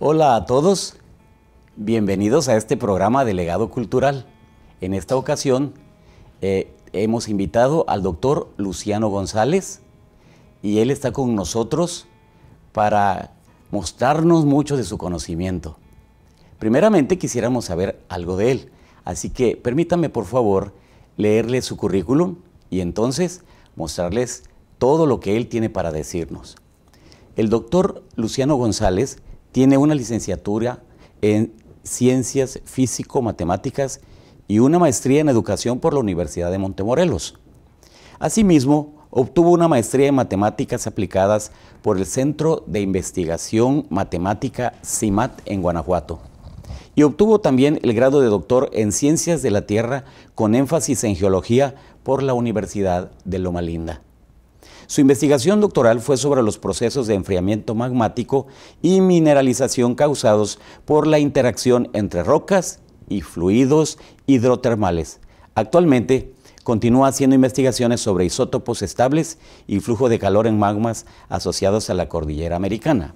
Hola a todos, bienvenidos a este programa de legado cultural. En esta ocasión eh, hemos invitado al doctor Luciano González y él está con nosotros para mostrarnos mucho de su conocimiento. Primeramente quisiéramos saber algo de él, así que permítanme por favor leerle su currículum y entonces mostrarles todo lo que él tiene para decirnos. El doctor Luciano González tiene una licenciatura en Ciencias Físico-Matemáticas y una maestría en Educación por la Universidad de Montemorelos. Asimismo, obtuvo una maestría en Matemáticas aplicadas por el Centro de Investigación Matemática CIMAT en Guanajuato. Y obtuvo también el grado de doctor en Ciencias de la Tierra con énfasis en Geología por la Universidad de Loma Linda. Su investigación doctoral fue sobre los procesos de enfriamiento magmático y mineralización causados por la interacción entre rocas y fluidos hidrotermales. Actualmente, continúa haciendo investigaciones sobre isótopos estables y flujo de calor en magmas asociados a la cordillera americana.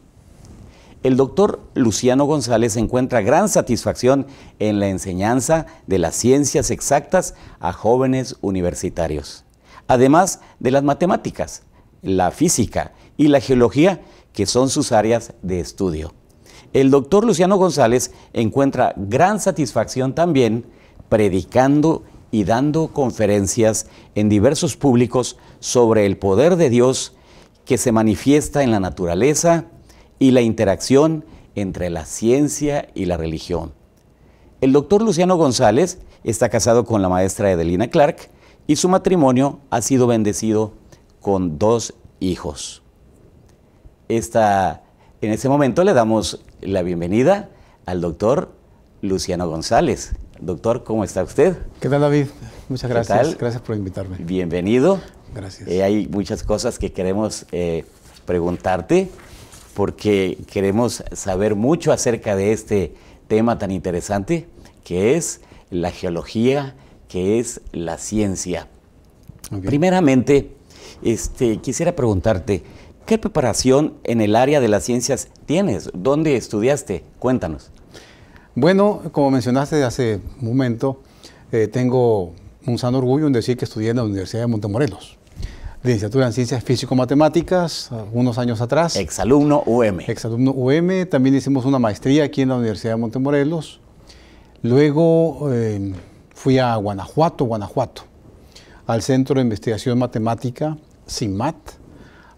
El doctor Luciano González encuentra gran satisfacción en la enseñanza de las ciencias exactas a jóvenes universitarios además de las matemáticas, la física y la geología, que son sus áreas de estudio. El doctor Luciano González encuentra gran satisfacción también predicando y dando conferencias en diversos públicos sobre el poder de Dios que se manifiesta en la naturaleza y la interacción entre la ciencia y la religión. El doctor Luciano González está casado con la maestra Edelina Clark, y su matrimonio ha sido bendecido con dos hijos. Esta, en ese momento le damos la bienvenida al doctor Luciano González. Doctor, ¿cómo está usted? ¿Qué tal, David? Muchas gracias. Gracias por invitarme. Bienvenido. Gracias. Eh, hay muchas cosas que queremos eh, preguntarte porque queremos saber mucho acerca de este tema tan interesante que es la geología que es la ciencia. Primeramente, este, quisiera preguntarte, ¿qué preparación en el área de las ciencias tienes? ¿Dónde estudiaste? Cuéntanos. Bueno, como mencionaste hace un momento, eh, tengo un sano orgullo en decir que estudié en la Universidad de Montemorelos. Licenciatura en Ciencias Físico-Matemáticas, unos años atrás. Exalumno UM. Exalumno UM. También hicimos una maestría aquí en la Universidad de Montemorelos. Luego eh, fui a Guanajuato, Guanajuato, al Centro de Investigación Matemática, CIMAT.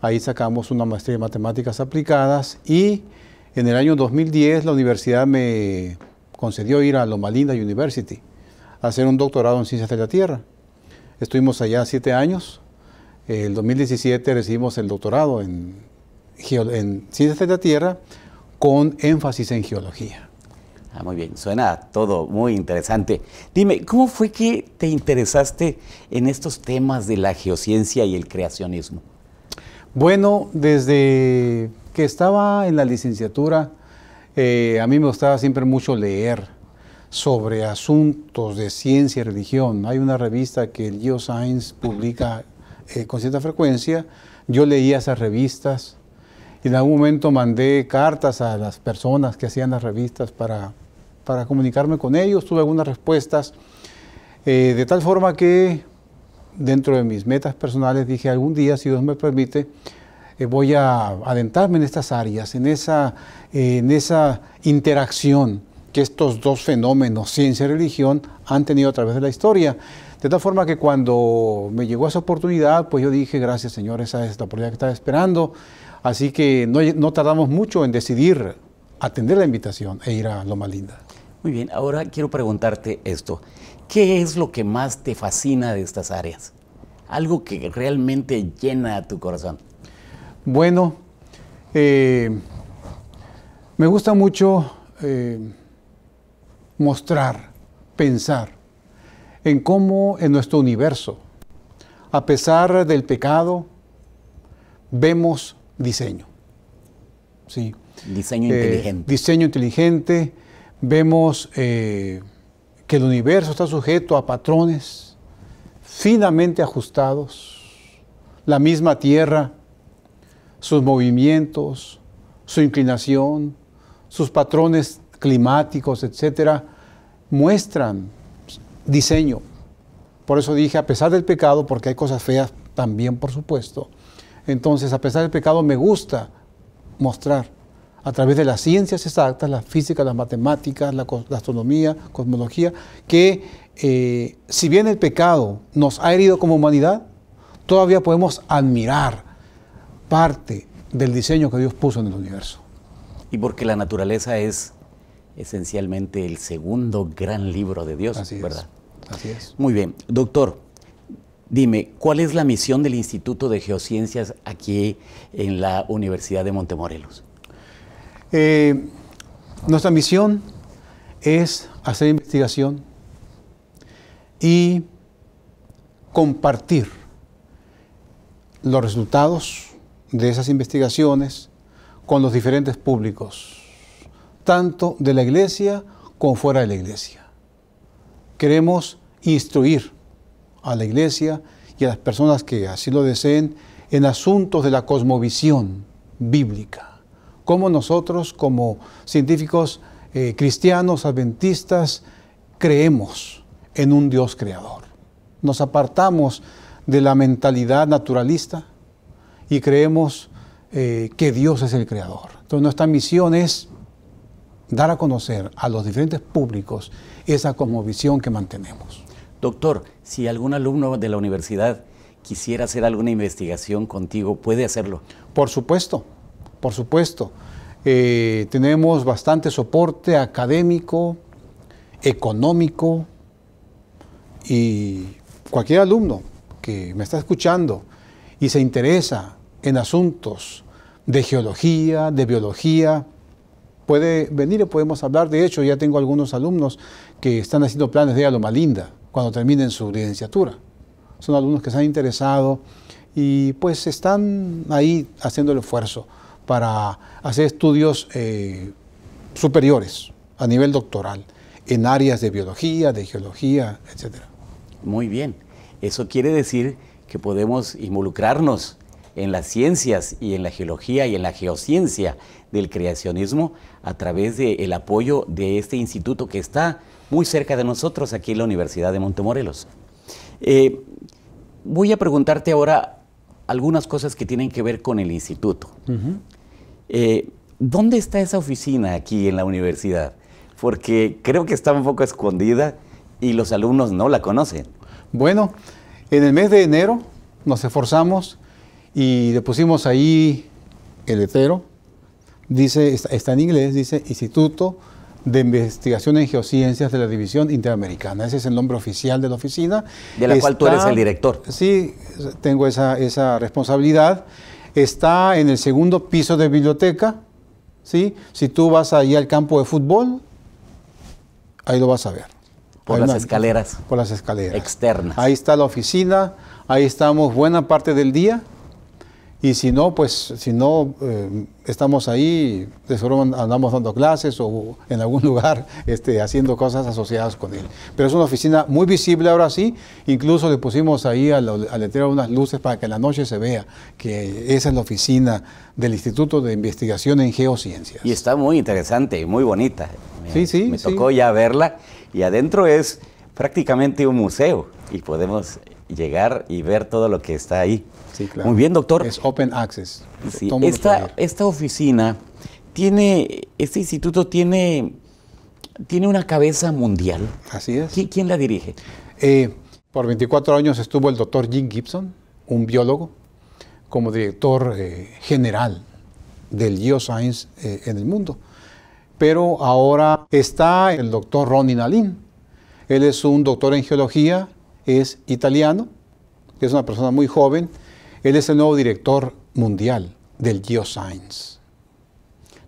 Ahí sacamos una maestría en matemáticas aplicadas y en el año 2010 la universidad me concedió ir a Loma Linda University a hacer un doctorado en ciencias de la Tierra. Estuvimos allá siete años. El 2017 recibimos el doctorado en ciencias de la Tierra con énfasis en geología. Ah, muy bien, suena todo muy interesante. Dime, ¿cómo fue que te interesaste en estos temas de la geociencia y el creacionismo? Bueno, desde que estaba en la licenciatura, eh, a mí me gustaba siempre mucho leer sobre asuntos de ciencia y religión. Hay una revista que el Geoscience publica eh, con cierta frecuencia. Yo leía esas revistas y en algún momento mandé cartas a las personas que hacían las revistas para para comunicarme con ellos, tuve algunas respuestas, eh, de tal forma que dentro de mis metas personales dije algún día, si Dios me permite, eh, voy a adentrarme en estas áreas, en esa, en esa interacción que estos dos fenómenos, ciencia y religión, han tenido a través de la historia. De tal forma que cuando me llegó esa oportunidad, pues yo dije, gracias Señor, esa es la oportunidad que estaba esperando. Así que no, no tardamos mucho en decidir atender la invitación e ir a Loma Linda. Muy bien, ahora quiero preguntarte esto. ¿Qué es lo que más te fascina de estas áreas? Algo que realmente llena tu corazón. Bueno, eh, me gusta mucho eh, mostrar, pensar en cómo en nuestro universo, a pesar del pecado, vemos diseño. Sí. Diseño eh, inteligente. Diseño inteligente vemos eh, que el universo está sujeto a patrones finamente ajustados, la misma Tierra, sus movimientos, su inclinación, sus patrones climáticos, etcétera, muestran diseño. Por eso dije, a pesar del pecado, porque hay cosas feas también, por supuesto, entonces a pesar del pecado me gusta mostrar a través de las ciencias exactas, la física, las matemáticas, la, astronomía, cosmología, que eh, si bien el pecado nos ha herido como humanidad, todavía podemos admirar parte del diseño que Dios puso en el universo. Y porque la naturaleza es esencialmente el segundo gran libro de Dios, ¿verdad? Así es. Muy bien, doctor, dime, ¿cuál es la misión del Instituto de Geociencias aquí en la Universidad de Montemorelos? Eh, nuestra misión es hacer investigación y compartir los resultados de esas investigaciones con los diferentes públicos, tanto de la iglesia como fuera de la iglesia. Queremos instruir a la iglesia y a las personas que así lo deseen en asuntos de la cosmovisión bíblica cómo nosotros como científicos eh, cristianos, adventistas, creemos en un Dios creador. Nos apartamos de la mentalidad naturalista y creemos eh, que Dios es el creador. Entonces nuestra misión es dar a conocer a los diferentes públicos esa visión que mantenemos. Doctor, si algún alumno de la universidad quisiera hacer alguna investigación contigo, ¿puede hacerlo? Por supuesto por supuesto. Eh, tenemos bastante soporte académico, económico y cualquier alumno que me está escuchando y se interesa en asuntos de geología, de biología, puede venir y podemos hablar. De hecho, ya tengo algunos alumnos que están haciendo planes de ir Loma Linda cuando terminen su licenciatura. Son alumnos que se han interesado y pues están ahí haciendo el esfuerzo para hacer estudios eh, superiores a nivel doctoral en áreas de biología, de geología, etc. Muy bien. Eso quiere decir que podemos involucrarnos en las ciencias y en la geología y en la geociencia del creacionismo a través del apoyo de este instituto que está muy cerca de nosotros aquí en la Universidad de Montemorelos. Eh, voy a preguntarte ahora algunas cosas que tienen que ver con el instituto. Eh, ¿Dónde está esa oficina aquí en la universidad? Porque creo que está un poco escondida y los alumnos no la conocen. Bueno, en el mes de enero nos esforzamos y le pusimos ahí el letrero. Dice, está en inglés, dice Instituto de Investigación en Geociencias de la División Interamericana. Ese es el nombre oficial de la oficina. De la cual tú eres el director. Sí, tengo esa, esa responsabilidad está en el segundo piso de biblioteca. ¿sí? Si tú vas ahí al campo de fútbol, ahí lo vas a ver. Por las escaleras. Por las escaleras. Externas. Ahí está la oficina, ahí estamos buena parte del día. Y si no, pues si no eh, estamos ahí, de seguro andamos dando clases o en algún lugar este, haciendo cosas asociadas con él. Pero es una oficina muy visible ahora sí, incluso le pusimos ahí al, al unas luces para que en la noche se vea que esa es la oficina del Instituto de Investigación en Geociencias. Y está muy interesante y muy bonita. sí, sí. Me tocó ya verla y adentro es prácticamente un museo y podemos llegar y ver todo lo que está ahí. Muy bien, doctor. Es open access. Sí, esta, oficina tiene, este instituto tiene, tiene una cabeza mundial. Así es. ¿Quién la dirige? Eh, por 24 años estuvo el doctor Jim Gibson, un biólogo, como director eh, general del Geoscience eh, en el mundo. Pero ahora está el doctor Ronnie Nalin. Él es un doctor en geología, es italiano, es una persona muy joven, él es el nuevo director mundial del Geoscience.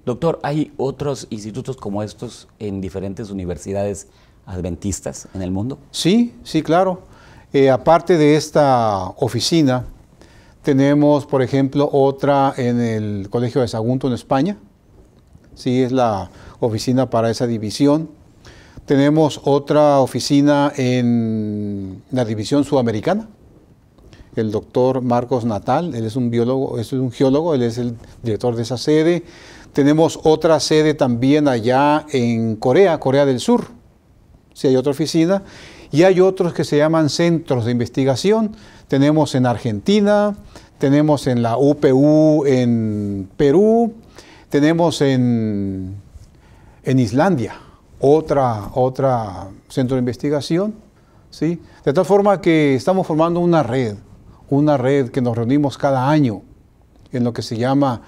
Doctor, ¿hay otros institutos como estos en diferentes universidades adventistas en el mundo? Sí, sí, claro. Eh, aparte de esta oficina, tenemos, por ejemplo, otra en el Colegio de Sagunto en España. Sí, es la oficina para esa división. Tenemos otra oficina en la división sudamericana el doctor Marcos Natal, él es un biólogo, es un geólogo, él es el director de esa sede. Tenemos otra sede también allá en Corea, Corea del Sur, si hay otra oficina. Y hay otros que se llaman centros de investigación. Tenemos en Argentina, tenemos en la UPU en Perú, tenemos en, en Islandia otra, otra centro de investigación. ¿sí? De tal forma que estamos formando una red una red que nos reunimos cada año en lo que se llama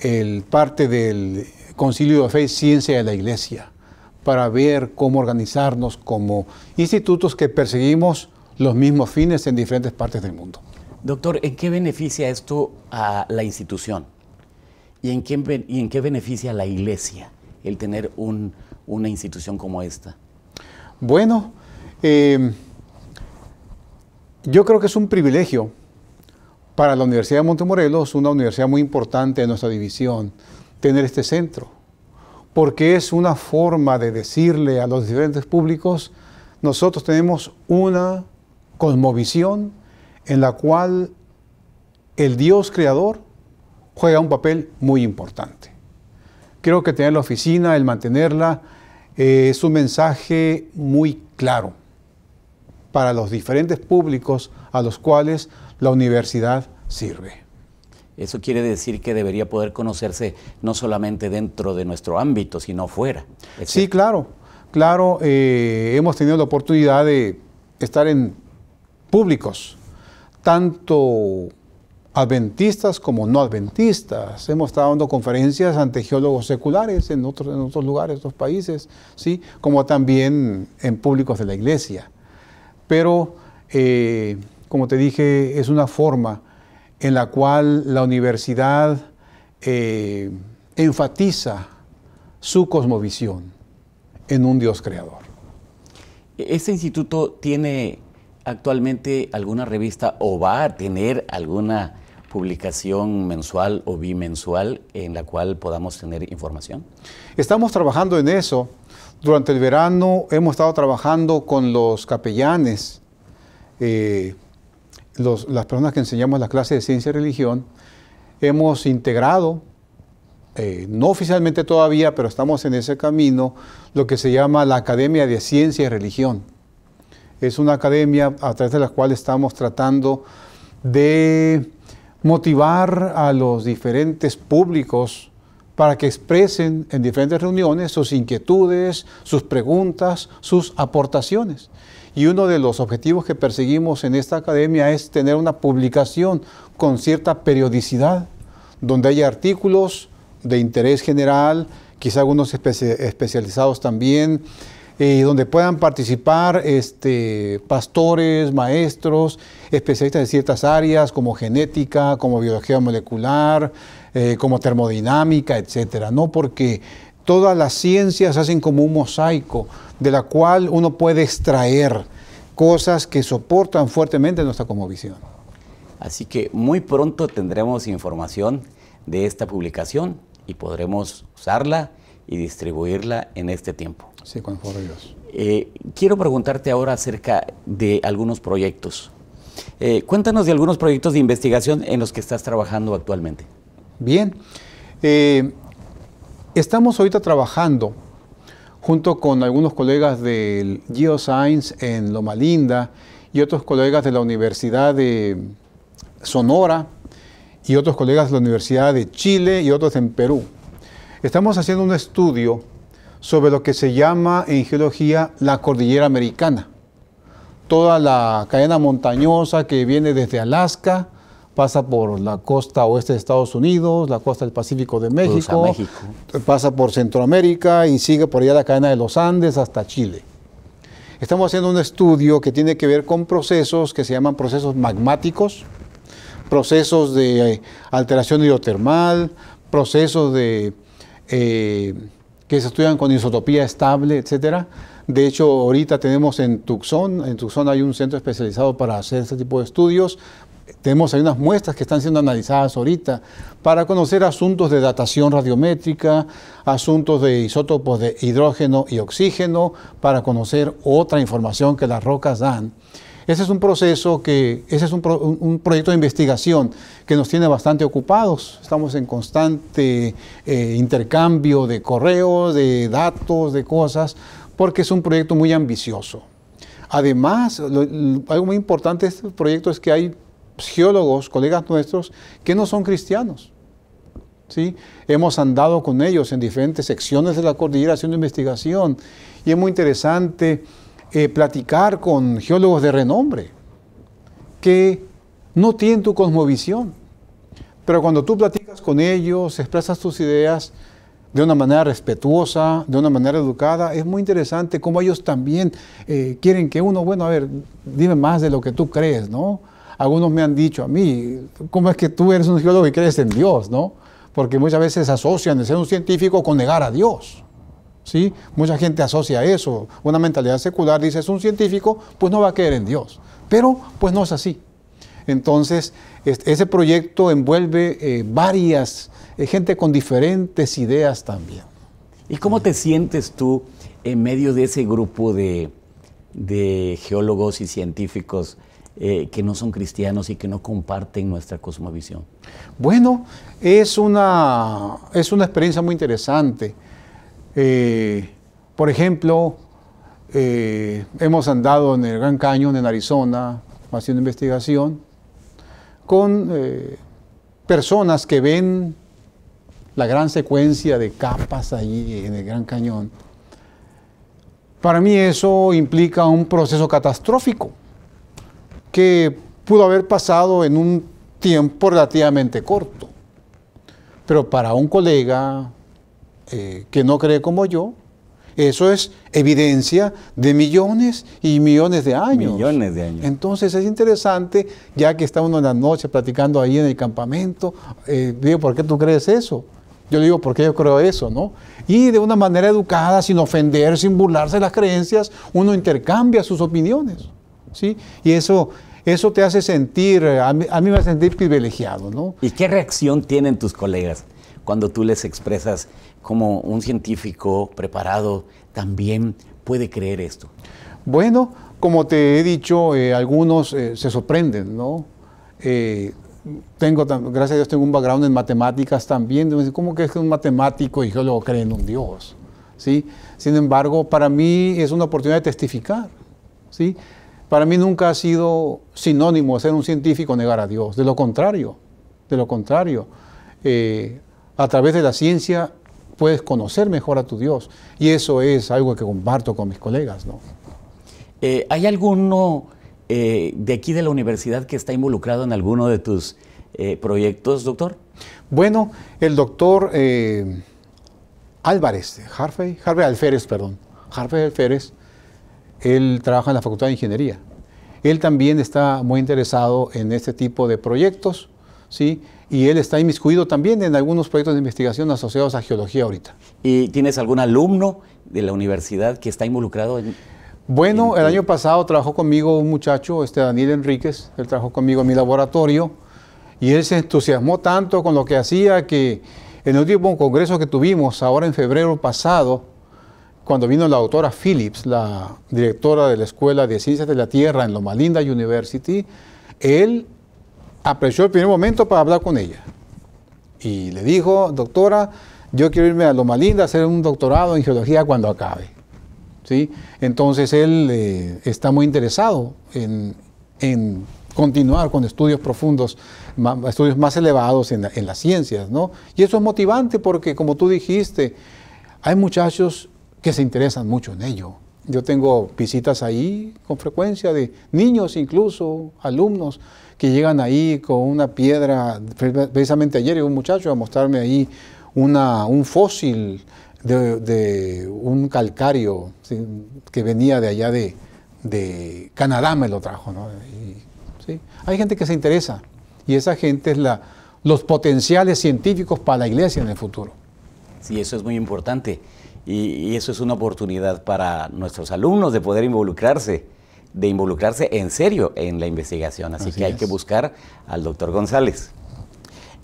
el parte del Concilio de Fe y Ciencia de la Iglesia, para ver cómo organizarnos como institutos que perseguimos los mismos fines en diferentes partes del mundo. Doctor, ¿en qué beneficia esto a la institución? ¿Y en qué, y en qué beneficia a la Iglesia el tener una institución como esta? Bueno, eh, yo creo que es un privilegio para la Universidad de Montemorelos, una universidad muy importante de nuestra división, tener este centro, porque es una forma de decirle a los diferentes públicos, nosotros tenemos una cosmovisión en la cual el Dios creador juega un papel muy importante. Creo que tener la oficina, el mantenerla, eh, es un mensaje muy claro para los diferentes públicos a los cuales la universidad sirve. Eso quiere decir que debería poder conocerse no solamente dentro de nuestro ámbito, sino fuera. sí, claro, claro, eh, hemos tenido la oportunidad de estar en públicos, tanto adventistas como no adventistas. Hemos estado dando conferencias ante geólogos seculares en otros, en otros lugares, otros países, ¿sí? como también en públicos de la iglesia. Pero eh, como te dije, es una forma en la cual la universidad eh, enfatiza su cosmovisión en un Dios creador. ¿E-, ¿Este instituto tiene actualmente alguna revista o va a tener alguna publicación mensual o bimensual en la cual podamos tener información? Estamos trabajando en eso. Durante el verano hemos estado trabajando con los capellanes. Eh, las personas que enseñamos la clase de ciencia y religión, hemos integrado, eh, no oficialmente todavía, pero estamos en ese camino, lo que se llama la Academia de Ciencia y Religión. Es una academia a través de la cual estamos tratando de motivar a los diferentes públicos para que expresen en diferentes reuniones sus inquietudes, sus preguntas, sus aportaciones. Y uno de los objetivos que perseguimos en esta academia es tener una publicación con cierta periodicidad, donde haya artículos de interés general, quizá algunos especializados también, y eh, donde puedan participar este, pastores, maestros, especialistas de ciertas áreas como genética, como biología molecular, eh, como termodinámica, etcétera, ¿no? Porque todas las ciencias hacen como un mosaico de la cual uno puede extraer cosas que soportan fuertemente nuestra comovisión. Así que muy pronto tendremos información de esta publicación y podremos usarla y distribuirla en este tiempo. Sí, con favor Dios. Eh, quiero preguntarte ahora acerca de algunos proyectos. Eh, cuéntanos de algunos proyectos de investigación en los que estás trabajando actualmente. Bien, eh, estamos ahorita trabajando junto con algunos colegas del Geoscience en Loma Linda y otros colegas de la Universidad de Sonora y otros colegas de la Universidad de Chile y otros en Perú. Estamos haciendo un estudio sobre lo que se llama en geología la cordillera americana, toda la cadena montañosa que viene desde Alaska, pasa por la costa oeste de Estados Unidos, la costa del Pacífico de México, pasa por Centroamérica y sigue por allá la cadena de los Andes hasta Chile. Estamos haciendo un estudio que tiene que ver con procesos que se llaman procesos magmáticos, procesos de eh, alteración hidrotermal, procesos de, eh, que se estudian con isotopía estable, etc. De hecho, ahorita tenemos en Tucson, en Tucson hay un centro especializado para hacer este tipo de estudios tenemos ahí unas muestras que están siendo analizadas ahorita para conocer asuntos de datación radiométrica, asuntos de isótopos de hidrógeno y oxígeno, para conocer otra información que las rocas dan. Ese es un proceso que, ese es un, proyecto de investigación que nos tiene bastante ocupados. Estamos en constante eh, intercambio de correos, de datos, de cosas, porque es un proyecto muy ambicioso. Además, algo muy importante de este proyecto es que hay geólogos, colegas nuestros, que no son cristianos. ¿sí? Hemos andado con ellos en diferentes secciones de la cordillera haciendo investigación y es muy interesante eh, platicar con geólogos de renombre que no tienen tu cosmovisión, pero cuando tú platicas con ellos, expresas tus ideas de una manera respetuosa, de una manera educada, es muy interesante cómo ellos también eh, quieren que uno, bueno, a ver, dime más de lo que tú crees, ¿no? algunos me han dicho a mí, ¿cómo es que tú eres un geólogo y crees en Dios, no? Porque muchas veces asocian ser un científico con negar a Dios. Mucha gente asocia eso. Una mentalidad secular dice, es un científico, pues no va a creer en Dios. Pero pues no es así. Entonces, ese proyecto envuelve eh, varias, eh, gente con diferentes ideas también. ¿Y cómo te sientes tú en medio de ese grupo de geólogos y científicos? Eh, que no son cristianos y que no comparten nuestra cosmovisión? Bueno, es una, es una experiencia muy interesante. Eh, por ejemplo, eh, hemos andado en el Gran Cañón, en Arizona, haciendo investigación, con personas que ven la gran secuencia de capas allí en el Gran Cañón. Para mí eso implica un proceso catastrófico que pudo haber pasado en un tiempo relativamente corto. Pero para un colega eh, que no cree como yo, eso es evidencia de millones y millones de años. Millones de años. Entonces es interesante, ya que está uno en la noche platicando ahí en el campamento, eh, digo, ¿por qué tú crees eso? Yo digo, ¿por qué yo creo eso? ¿no? Y de una manera educada, sin ofender, sin burlarse de las creencias, uno intercambia sus opiniones. ¿sí? Y eso, eso te hace sentir, eh, a mí, me hace sentir privilegiado, ¿no? ¿Y qué reacción tienen tus colegas cuando tú les expresas como un científico preparado también puede creer esto? Bueno, como te he dicho, eh, algunos eh, se sorprenden, ¿no? tengo, gracias a Dios, tengo un background en matemáticas también. ¿Cómo que es un matemático y lo creo en un Dios? ¿Sí? Sin embargo, para mí es una oportunidad de testificar, ¿sí? Para mí nunca ha sido sinónimo ser un científico negar a Dios. De lo contrario, de lo contrario, eh, a través de la ciencia puedes conocer mejor a tu Dios. Y eso es algo que comparto con mis colegas. Eh, ¿Hay alguno eh, de aquí de la universidad que está involucrado en alguno de tus proyectos, doctor? Bueno, el doctor Álvarez, Harvey, Harvey Alférez, perdón. Harvey Alférez él trabaja en la Facultad de Ingeniería. Él también está muy interesado en este tipo de proyectos, ¿sí? Y él está inmiscuido también en algunos proyectos de investigación asociados a geología ahorita. ¿Y tienes algún alumno de la universidad que está involucrado en...? Bueno, el año pasado trabajó conmigo un muchacho, este Daniel Enríquez, él trabajó conmigo en mi laboratorio y él se entusiasmó tanto con lo que hacía que en el último congreso que tuvimos, ahora en febrero pasado, cuando vino la doctora Phillips, la directora de la Escuela de Ciencias de la Tierra en Loma Linda University, él apreció el primer momento para hablar con ella. Y le dijo, doctora, yo quiero irme a Loma Linda a hacer un doctorado en geología cuando acabe. ¿Sí? Entonces él eh, está muy interesado en, continuar con estudios profundos, estudios más elevados en, en las ciencias. ¿no? Y eso es motivante porque, como tú dijiste, hay muchachos que se interesan mucho en ello. Yo tengo visitas ahí con frecuencia de niños incluso, alumnos que llegan ahí con una piedra. Precisamente ayer un muchacho a mostrarme ahí un fósil de, un calcario que venía de allá de, de Canadá, me lo trajo. Hay gente que se interesa y esa gente es la, los potenciales científicos para la iglesia en el futuro. Sí, eso es muy importante. Y, eso es una oportunidad para nuestros alumnos de poder involucrarse, de involucrarse en serio en la investigación. Así, que hay que buscar al doctor González.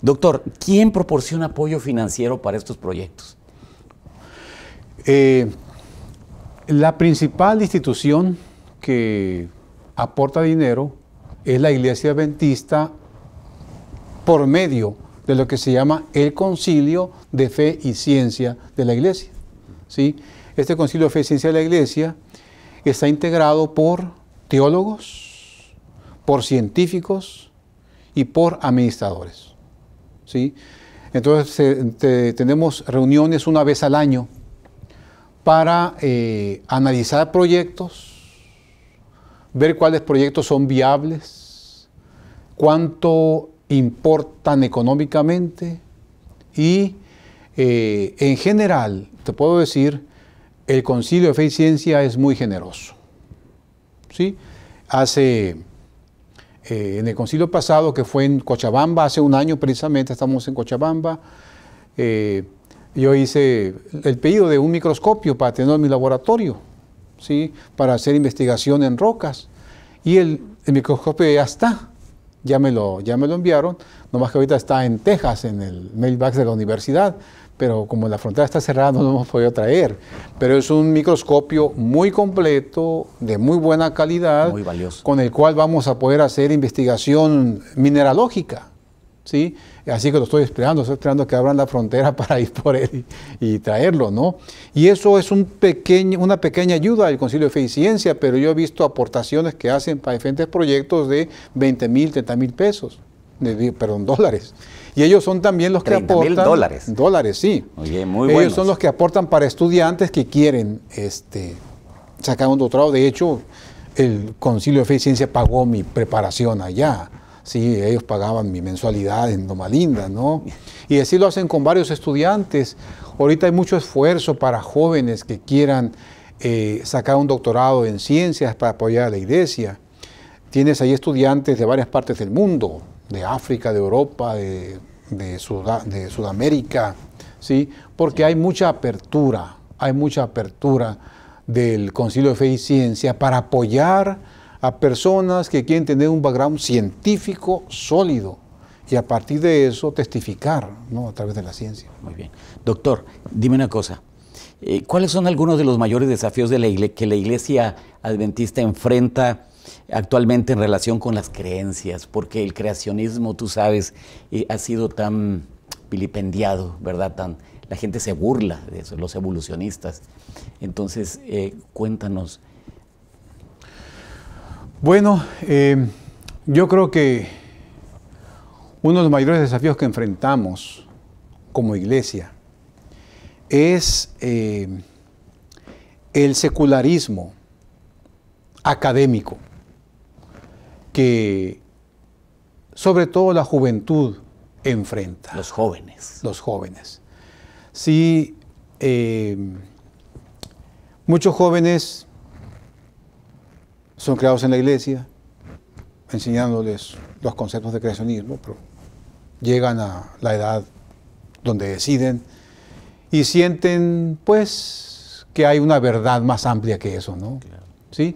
Doctor, ¿quién proporciona apoyo financiero para estos proyectos? Eh, la principal institución que aporta dinero es la Iglesia Adventista por medio de lo que se llama el Concilio de Fe y Ciencia de la Iglesia. Este concilio de fe y ciencia de la Iglesia está integrado por teólogos, por científicos y por administradores. Entonces eh, tenemos reuniones una vez al año para eh, analizar proyectos, ver cuáles proyectos son viables, cuánto importan económicamente y eh, en general te puedo decir, el Concilio de Fe y Ciencia es muy generoso. ¿Sí? Hace, eh, en el concilio pasado, que fue en Cochabamba, hace un año precisamente, estamos en Cochabamba, eh, yo hice el pedido de un microscopio para tener en mi laboratorio, ¿sí? para hacer investigación en rocas. Y el, microscopio ya está, ya me, lo, ya me lo enviaron, nomás que ahorita está en Texas, en el mailbox de la universidad pero como la frontera está cerrada no lo hemos podido traer. Pero es un microscopio muy completo, de muy buena calidad, con el cual vamos a poder hacer investigación mineralógica. ¿sí? Así que lo estoy esperando, estoy esperando que abran la frontera para ir por él y, traerlo. ¿no? Y eso es un pequeño, una pequeña ayuda al Concilio de Fe Ciencia, pero yo he visto aportaciones que hacen para diferentes proyectos de 20 mil, 30 mil pesos perdón, dólares. Y ellos son también los que aportan. dólares. Dólares, sí. Oye, muy ellos son los que aportan para estudiantes que quieren este, sacar un doctorado. De hecho, el Concilio de Fe y Ciencia pagó mi preparación allá. Sí, ellos pagaban mi mensualidad en Doma Linda, ¿no? Y así lo hacen con varios estudiantes. Ahorita hay mucho esfuerzo para jóvenes que quieran eh, sacar un doctorado en ciencias para apoyar a la iglesia. Tienes ahí estudiantes de varias partes del mundo, de África, de Europa, de, Sudamérica, ¿sí? porque hay mucha apertura, hay mucha apertura del Concilio de Fe y Ciencia para apoyar a personas que quieren tener un background científico sólido y a partir de eso testificar ¿no? a través de la ciencia. Muy bien. Doctor, dime una cosa. Eh, ¿Cuáles son algunos de los mayores desafíos de la que la Iglesia Adventista enfrenta actualmente en relación con las creencias, porque el creacionismo, tú sabes, eh, ha sido tan vilipendiado, ¿verdad? Tan, la gente se burla de eso, los evolucionistas. Entonces, eh, cuéntanos. Bueno, eh, yo creo que uno de los mayores desafíos que enfrentamos como iglesia es el secularismo académico que sobre todo la juventud enfrenta. Los jóvenes. Los jóvenes. Sí, em, muchos jóvenes son creados en la iglesia, enseñándoles los conceptos de creacionismo, pero llegan a la edad donde deciden y sienten, pues, que hay una verdad más amplia que eso, ¿no? ¿Sí?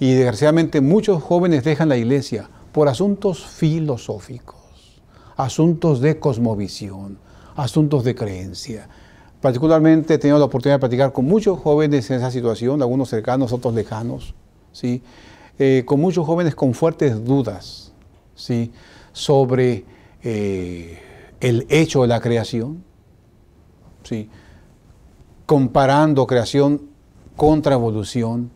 Y desgraciadamente muchos jóvenes dejan la iglesia por asuntos filosóficos, asuntos de cosmovisión, asuntos de creencia. Particularmente he tenido la oportunidad de platicar con muchos jóvenes en esa situación, algunos cercanos, otros lejanos, ¿sí? Eh, con muchos jóvenes con fuertes dudas ¿sí? sobre eh, el hecho de la creación, ¿sí? comparando creación contra evolución,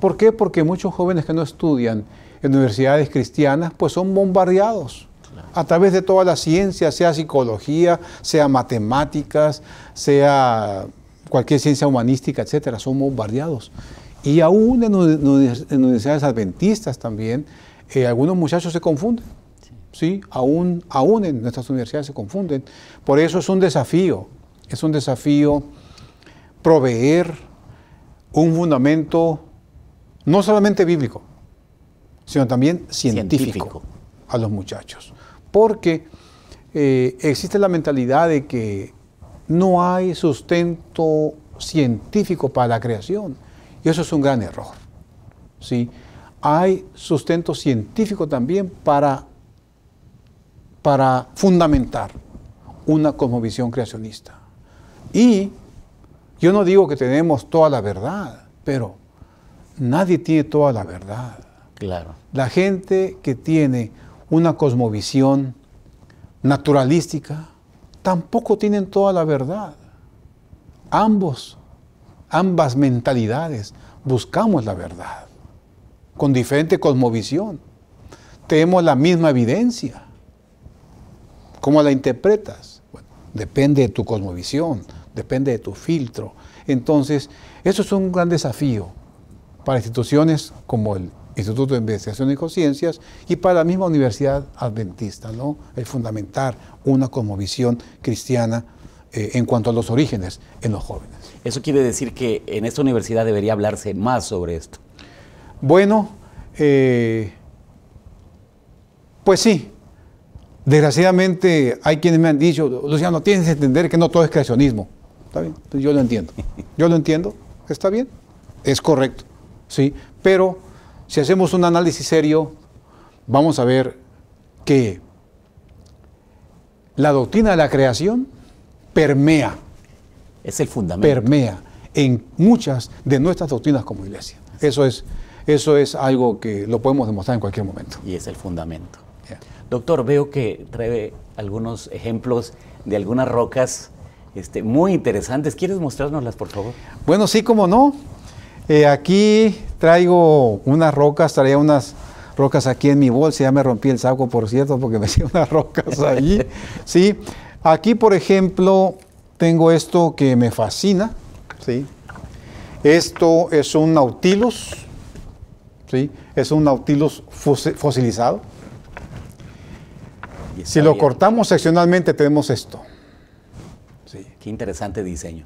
¿Por qué? Porque muchos jóvenes que no estudian en universidades cristianas, pues son bombardeados a través de toda la ciencia, sea psicología, sea matemáticas, sea cualquier ciencia humanística, etcétera, son bombardeados. Y aún en, universidades adventistas también, eh, algunos muchachos se confunden. Sí, aún, aún en nuestras universidades se confunden. Por eso es un desafío, es un desafío proveer un fundamento no solamente bíblico, sino también científico, a los muchachos. Porque eh, existe la mentalidad de que no hay sustento científico para la creación. Y eso es un gran error. ¿sí? Hay sustento científico también para, para fundamentar una cosmovisión creacionista. Y yo no digo que tenemos toda la verdad, pero nadie tiene toda la verdad. Claro. La gente que tiene una cosmovisión naturalística tampoco tiene toda la verdad. Ambos, ambas mentalidades buscamos la verdad con diferente cosmovisión. Tenemos la misma evidencia. ¿Cómo la interpretas? depende de tu cosmovisión, depende de tu filtro. Entonces, eso es un gran desafío para instituciones como el Instituto de Investigación y Conciencias y para la misma Universidad Adventista, ¿no? El fundamentar una cosmovisión cristiana eh, en cuanto a los orígenes en los jóvenes. Eso quiere decir que en esta universidad debería hablarse más sobre esto. Bueno, eh, pues sí. Desgraciadamente hay quienes me han dicho, Luciano, tienes que entender que no todo es creacionismo. Está bien, yo lo entiendo. Yo lo entiendo, está bien, es correcto. ¿sí? Pero si hacemos un análisis serio, vamos a ver que la doctrina de la creación permea. Es el fundamento. Permea en muchas de nuestras doctrinas como iglesia. Eso es, algo que lo podemos demostrar en cualquier momento. Y es el fundamento. Doctor, veo que trae algunos ejemplos de algunas rocas este, muy interesantes. ¿Quieres mostrárnoslas, por favor? Bueno, sí, cómo no. Eh, aquí traigo unas rocas, traía unas rocas aquí en mi bolsa, ya me rompí el saco, por cierto, porque me hacía unas rocas allí. ¿sí? Aquí, por ejemplo, tengo esto que me fascina. Esto es un nautilus, ¿sí? es un nautilus fosilizado. Si lo cortamos seccionalmente, tenemos esto. Sí. Qué interesante diseño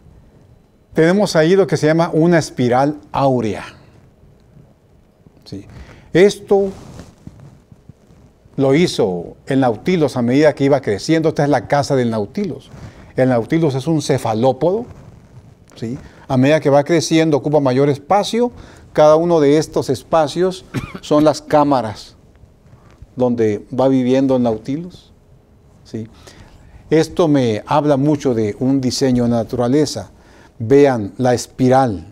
tenemos ahí lo que se llama una espiral áurea. Esto lo hizo el Nautilus a medida que iba creciendo. Esta es la casa del Nautilus. El Nautilus es un cefalópodo. A medida que va creciendo, ocupa mayor espacio. Cada uno de estos espacios son las cámaras donde va viviendo el Nautilus. Esto me habla mucho de un diseño de naturaleza vean la espiral,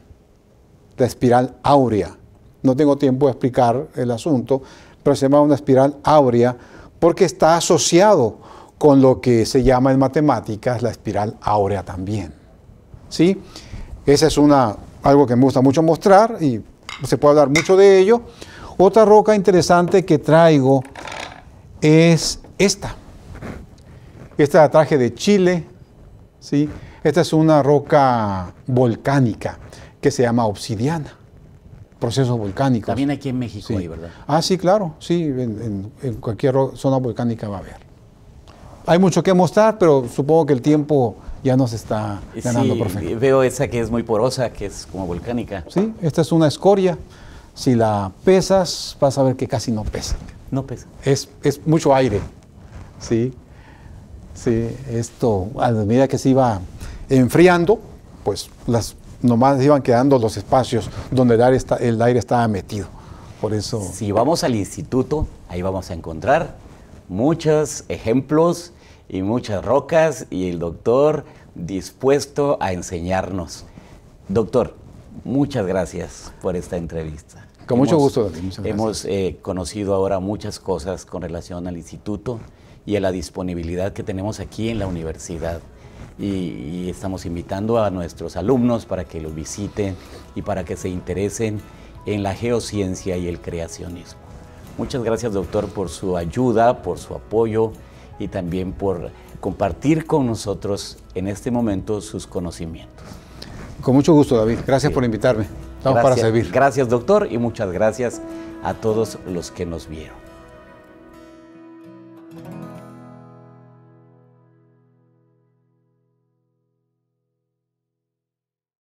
la espiral áurea. No tengo tiempo de explicar el asunto, pero se llama una espiral áurea porque está asociado con lo que se llama en matemáticas la espiral áurea también. ¿Sí? Esa es una, algo que me gusta mucho mostrar y se puede hablar mucho de ello. Otra roca interesante que traigo es esta. Esta la traje de Chile, ¿sí? Esta es una roca volcánica que se llama obsidiana. Procesos volcánicos. También aquí en México ¿verdad? Ah, sí, claro. Sí, en, cualquier zona volcánica va a haber. Hay mucho que mostrar, pero supongo que el tiempo ya nos está ganando, sí, Veo esa que es muy porosa, que es como volcánica. Sí, esta es una escoria. Si la pesas, vas a ver que casi no pesa. No pesa. Es, es mucho aire. Sí. Sí, esto, a medida que se iba enfriando, pues las, nomás iban quedando los espacios donde el aire, estaba metido. Por eso. Si vamos al instituto, ahí vamos a encontrar muchos ejemplos y muchas rocas y el doctor dispuesto a enseñarnos. Doctor, muchas gracias por esta entrevista. Con mucho gusto. Hemos eh, conocido ahora muchas cosas con relación al instituto y a la disponibilidad que tenemos aquí en la universidad y, estamos invitando a nuestros alumnos para que los visiten y para que se interesen en la geociencia y el creacionismo. Muchas gracias, doctor, por su ayuda, por su apoyo y también por compartir con nosotros en este momento sus conocimientos. Con mucho gusto, David. Gracias por invitarme. Estamos para servir. Gracias, doctor, y muchas gracias a todos los que nos vieron.